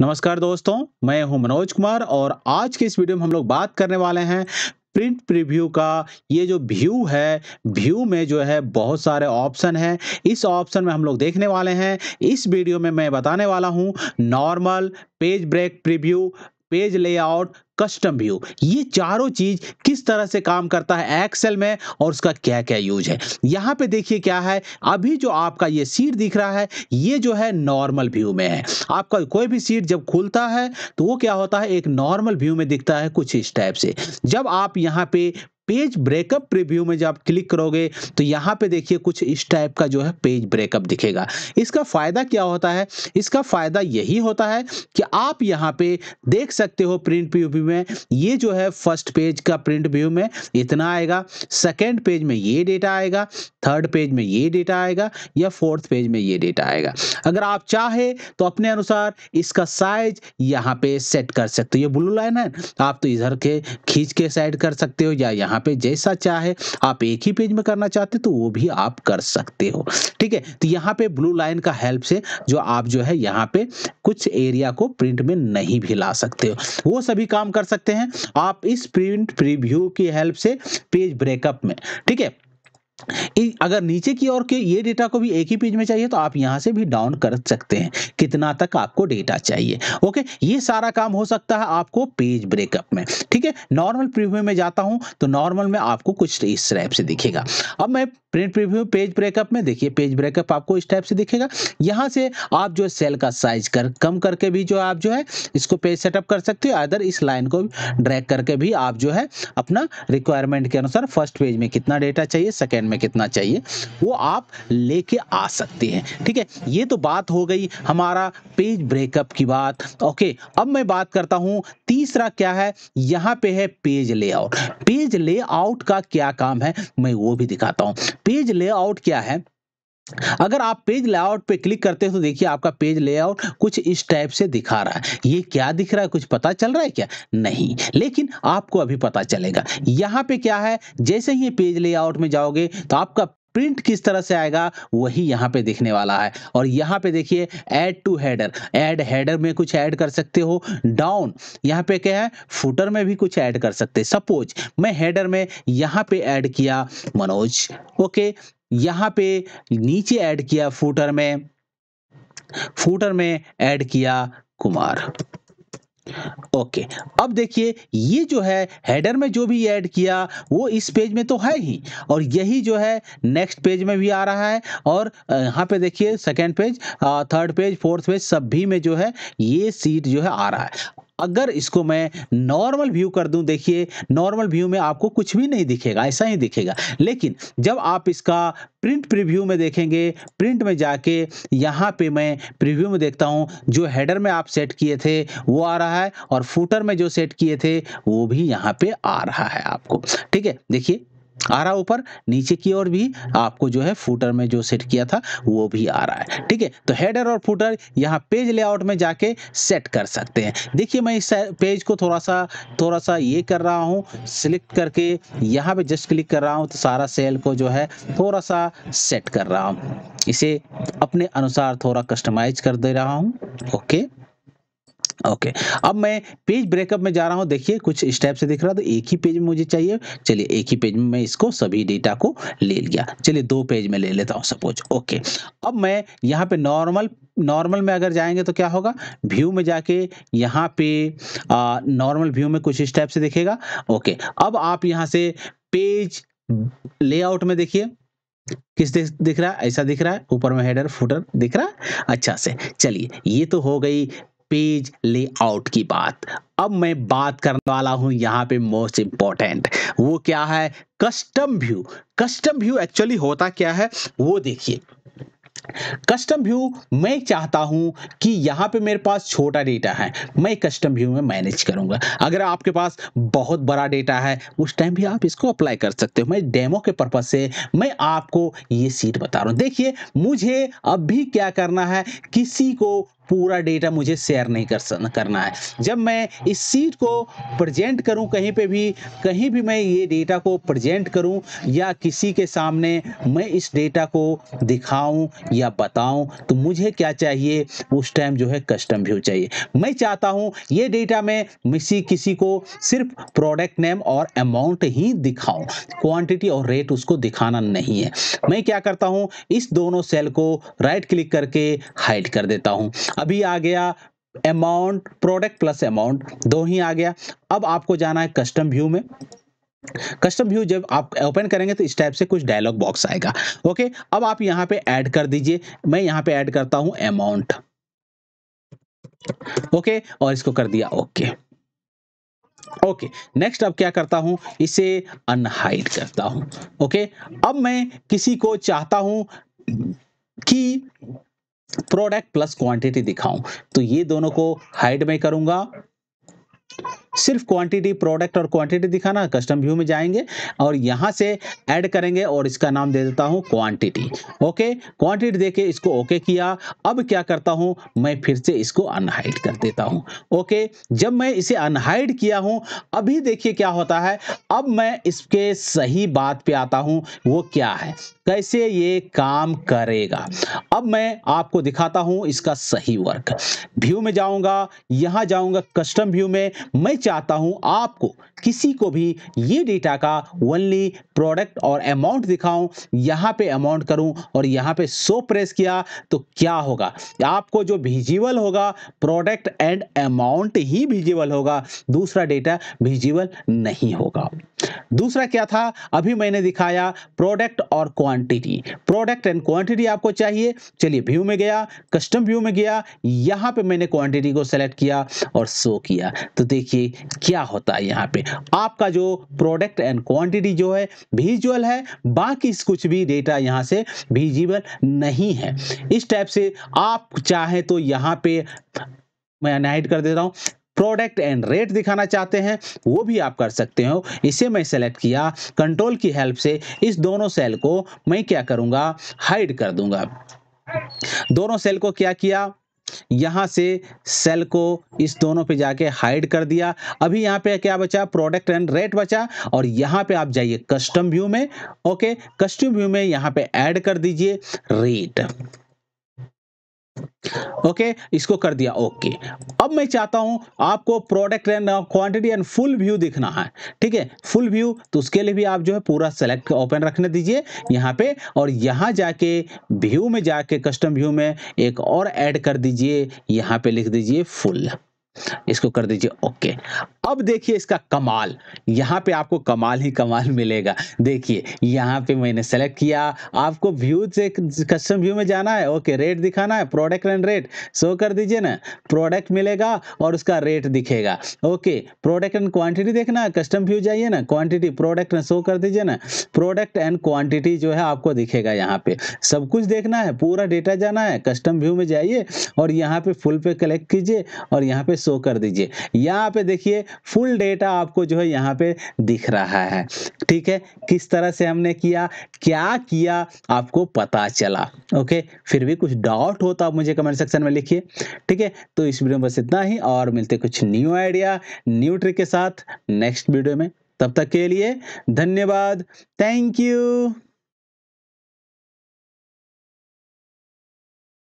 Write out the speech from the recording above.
नमस्कार दोस्तों मैं हूं मनोज कुमार और आज के इस वीडियो में हम लोग बात करने वाले हैं प्रिंट प्रीव्यू का ये जो व्यू है व्यू में जो है बहुत सारे ऑप्शन हैं इस ऑप्शन में हम लोग देखने वाले हैं इस वीडियो में मैं बताने वाला हूं normal page break preview page layout custom view ये चारों चीज किस तरह से काम करता है एक्सेल में और उसका क्या क्या यूज है यहाँ पे देखिए क्या है अभी जो आपका ये सीट दिख रहा है ये जो है नॉर्मल व्यू में है आपका कोई भी सीट जब खुलता है तो वो क्या होता है एक नॉर्मल व्यू में दिखता है कुछ इस टाइप से जब आप यहाँ पे पेज ब्रेकअप प्रीव्यू में जब आप क्लिक करोगे तो यहाँ पे देखिए कुछ इस टाइप का जो है पेज ब्रेकअप दिखेगा इसका फ़ायदा क्या होता है इसका फ़ायदा यही होता है कि आप यहाँ पे देख सकते हो प्रिंट व्यू में ये जो है फर्स्ट पेज का प्रिंट व्यू में इतना आएगा सेकेंड पेज में ये डेटा आएगा थर्ड पेज में ये डेटा आएगा या फोर्थ पेज में ये डेटा आएगा अगर आप चाहे तो अपने अनुसार इसका साइज यहाँ पे सेट कर सकते हो ये ब्लू लाइन है आप तो इधर के खींच के साइड कर सकते हो या यहाँ यहाँ पे जैसा चाहे आप एक ही पेज में करना चाहते तो वो भी आप कर सकते हो ठीक है तो यहाँ पे ब्लू लाइन का हेल्प से जो आप जो है यहाँ पे कुछ एरिया को प्रिंट में नहीं भी ला सकते हो वो सभी काम कर सकते हैं आप इस प्रिंट प्रीव्यू की हेल्प से पेज ब्रेकअप में ठीक है अगर नीचे की ओर के ये डेटा को भी एक ही पेज में चाहिए तो आप यहाँ से भी डाउन कर सकते हैं कितना तक आपको डेटा चाहिए ओके ये सारा काम हो सकता है आपको पेज ब्रेकअप में ठीक है नॉर्मल प्रीव्यू में जाता हूँ तो नॉर्मल में आपको कुछ इस टाइप से दिखेगा अब मैं प्रिंट प्रीव्यू पेज ब्रेकअप में देखिए पेज ब्रेकअप आपको इस टाइप से दिखेगा यहाँ से आप जो सेल का साइज कर कम करके भी जो आप जो है इसको पेज सेटअप कर सकते हो अदर इस लाइन को ड्रैग करके भी आप जो है अपना रिक्वायरमेंट के अनुसार फर्स्ट पेज में कितना डेटा चाहिए सेकेंड में कितना चाहिए वो आप लेके आ सकते हैं ठीक है ये तो बात हो गई हमारा पेज ब्रेकअप की बात ओके अब मैं बात करता हूँ तीसरा क्या है यहाँ पे है पेज लेआउट पेज लेआउट का क्या काम है मैं वो भी दिखाता हूँ पेज लेआउट क्या है अगर आप पेज लेआउट पे क्लिक करते हैं तो देखिए आपका पेज लेआउट कुछ इस टाइप से दिखा रहा है ये क्या दिख रहा है कुछ पता चल रहा है क्या नहीं लेकिन आपको अभी पता चलेगा यहाँ पे क्या है जैसे ही पेज लेआउट में जाओगे तो आपका प्रिंट किस तरह से आएगा वही यहाँ पे दिखने वाला है और यहाँ पे देखिए add to header add header में कुछ ऐड कर सकते हो डाउन यहाँ पे क्या है फुटर में भी कुछ ऐड कर सकते सपोज मैं हेडर में यहाँ पे ऐड किया मनोज ओके यहाँ पे नीचे ऐड किया फूटर में फूटर में ऐड किया कुमार ओके अब देखिए ये जो है हेडर में जो भी ऐड किया वो इस पेज में तो है ही और यही जो है नेक्स्ट पेज में भी आ रहा है और यहाँ पे देखिए second page third page fourth page सभी में जो है ये सीट जो है आ रहा है अगर इसको मैं नॉर्मल व्यू कर दूं देखिए नॉर्मल व्यू में आपको कुछ भी नहीं दिखेगा ऐसा ही दिखेगा लेकिन जब आप इसका प्रिंट प्रीव्यू में देखेंगे प्रिंट में जाके यहाँ पे मैं प्रीव्यू में देखता हूँ जो हेडर में आप सेट किए थे वो आ रहा है और फूटर में जो सेट किए थे वो भी यहाँ पे आ रहा है आपको ठीक है देखिए आ रहा ऊपर नीचे की ओर भी आपको जो है फूटर में जो सेट किया था वो भी आ रहा है ठीक है तो हेडर और फूटर यहाँ पेज लेआउट में जाके सेट कर सकते हैं देखिए मैं इस पेज को थोड़ा सा थोड़ा सा ये कर रहा हूँ सिलेक्ट करके यहाँ पे जस्ट क्लिक कर रहा हूँ तो सारा सेल को जो है थोड़ा सा सेट कर रहा हूँ इसे अपने अनुसार थोड़ा कस्टमाइज कर दे रहा हूँ ओके ओके okay. अब मैं पेज ब्रेकअप में जा रहा हूँ देखिए कुछ स्टेप से दिख रहा तो एक ही पेज में मुझे चाहिए चलिए एक ही पेज में मैं इसको सभी डेटा को ले लिया चलिए दो पेज में ले लेता हूँ सपोज ओके अब मैं यहाँ पे नॉर्मल नॉर्मल में अगर जाएंगे तो क्या होगा व्यू में जाके यहाँ पे नॉर्मल व्यू में कुछ स्टेप से दिखेगा ओके अब आप यहाँ से पेज लेआउट में देखिए किस दिख, दिख रहा है ऐसा दिख रहा है ऊपर में हेडर फुटर दिख रहा है अच्छा से चलिए ये तो हो गई पेज लेआउट की बात अब मैं बात करने वाला हूं यहाँ पे मोस्ट इंपॉर्टेंट वो क्या है custom view custom view actually होता क्या है वो देखिए कस्टम व्यू मैं चाहता हूं कि यहाँ पे मेरे पास छोटा डेटा है मैं कस्टम व्यू में मैनेज करूंगा अगर आपके पास बहुत बड़ा डेटा है उस टाइम भी आप इसको अप्लाई कर सकते हो मैं डेमो के पर्पज से मैं आपको ये सीट बता रहा हूं देखिए मुझे अब भी क्या करना है किसी को पूरा डेटा मुझे शेयर नहीं कर करना है जब मैं इस सीट को प्रजेंट करूं कहीं पे भी कहीं भी मैं ये डेटा को प्रजेंट करूं या किसी के सामने मैं इस डेटा को दिखाऊं या बताऊं तो मुझे क्या चाहिए उस टाइम जो है कस्टम व्यू चाहिए मैं चाहता हूं ये डेटा में किसी किसी को सिर्फ प्रोडक्ट नेम और अमाउंट ही दिखाऊं क्वांटिटी और रेट उसको दिखाना नहीं है मैं क्या करता हूँ इस दोनों सेल को राइट क्लिक करके हाइड कर देता हूँ अभी आ गया अमाउंट प्रोडक्ट प्लस अमाउंट दो ही आ गया अब आपको जाना है कस्टम व्यू में कस्टम व्यू जब आप ओपन करेंगे तो इस टाइप से कुछ डायलॉग बॉक्स आएगा ओके अब आप यहां पे ऐड कर दीजिए मैं यहां पे ऐड करता हूं अमाउंट ओके और इसको कर दिया ओके ओके नेक्स्ट अब क्या करता हूं इसे अनहाइड करता हूं ओके अब मैं किसी को चाहता हूं कि प्रोडक्ट प्लस क्वांटिटी दिखाऊं तो ये दोनों को हाइड में करूंगा सिर्फ क्वांटिटी प्रोडक्ट और क्वांटिटी दिखाना कस्टम व्यू में जाएंगे और यहां से ऐड करेंगे और इसका नाम दे देता हूं क्वांटिटी ओके क्वांटिटी देके इसको ओके okay किया अब क्या करता हूं मैं फिर से इसको अनहाइड कर देता हूं ओके जब मैं इसे अनहाइड किया हूं अभी देखिए क्या होता है अब मैं इसके सही बात पे आता हूं वो क्या है कैसे ये काम करेगा अब मैं आपको दिखाता हूं इसका सही वर्क व्यू में जाऊँगा यहां जाऊँगा कस्टम व्यू में मैं चाहता हूं आपको किसी को भी ये डेटा का ओनली प्रोडक्ट और अमाउंट दिखाऊं यहां पे अमाउंट करूं और यहां पे सो प्रेस किया तो क्या होगा आपको जो विजिबल होगा प्रोडक्ट एंड अमाउंट ही विजिबल होगा दूसरा डेटा विजिबल नहीं होगा दूसरा क्या था अभी मैंने दिखाया प्रोडक्ट और क्वांटिटी प्रोडक्ट एंड क्वांटिटी आपको चाहिए चलिए व्यू में गया कस्टम व्यू में गया यहां पे मैंने क्वांटिटी को सेलेक्ट किया और शो किया तो देखिए क्या होता है यहाँ पे आपका जो प्रोडक्ट एंड क्वांटिटी जो है विजुअल है बाकी कुछ भी डेटा यहाँ से विजिबल नहीं है इस टाइप से आप चाहे तो यहाँ पे मैं अनाइट कर देता हूँ प्रोडक्ट एंड रेट दिखाना चाहते हैं वो भी आप कर सकते हो इसे मैं सेलेक्ट किया कंट्रोल की हेल्प से इस दोनों सेल को मैं क्या करूँगा हाइड कर दूंगा दोनों सेल को क्या किया यहाँ से सेल को इस दोनों पे जाके हाइड कर दिया अभी यहाँ पे क्या बचा प्रोडक्ट एंड रेट बचा और यहाँ पे आप जाइए कस्टम व्यू में ओके कस्टम व्यू में यहाँ पे ऐड कर दीजिए रेट ओके इसको कर दिया ओके अब मैं चाहता हूं आपको product and quantity and full view दिखना है ठीक है फुल व्यू तो उसके लिए भी आप जो है पूरा सेलेक्ट ओपन रखने दीजिए यहां पे और यहां जाके व्यू में जाके कस्टम व्यू में एक और ऐड कर दीजिए यहां पे लिख दीजिए फुल इसको कर दीजिए ओके अब देखिए इसका कमाल यहाँ पे आपको कमाल ही कमाल मिलेगा देखिए यहाँ पे मैंने सेलेक्ट किया आपको व्यू से कस्टम व्यू में जाना है ओके रेट दिखाना है प्रोडक्ट एंड रेट शो कर दीजिए ना प्रोडक्ट मिलेगा और उसका रेट दिखेगा ओके प्रोडक्ट एंड क्वांटिटी देखना है कस्टम व्यू जाइए ना क्वांटिटी प्रोडक्ट शो कर दीजिए ना प्रोडक्ट एंड क्वांटिटी जो है आपको दिखेगा यहाँ पे सब कुछ देखना है पूरा डेटा जाना है कस्टम व्यू में जाइए और यहाँ पे फुल पे कलेक्ट कीजिए और यहाँ पे शो कर दीजिए यहाँ पे देखिए फुल डेटा आपको जो है यहाँ पे दिख रहा है ठीक है किस तरह से हमने किया क्या किया आपको पता चला ओके फिर भी कुछ डाउट हो तो आप मुझे कमेंट सेक्शन में लिखिए ठीक है तो इस वीडियो में बस इतना ही और मिलते कुछ न्यू आइडिया न्यू ट्रिक के साथ नेक्स्ट वीडियो में तब तक के लिए धन्यवाद थैंक यू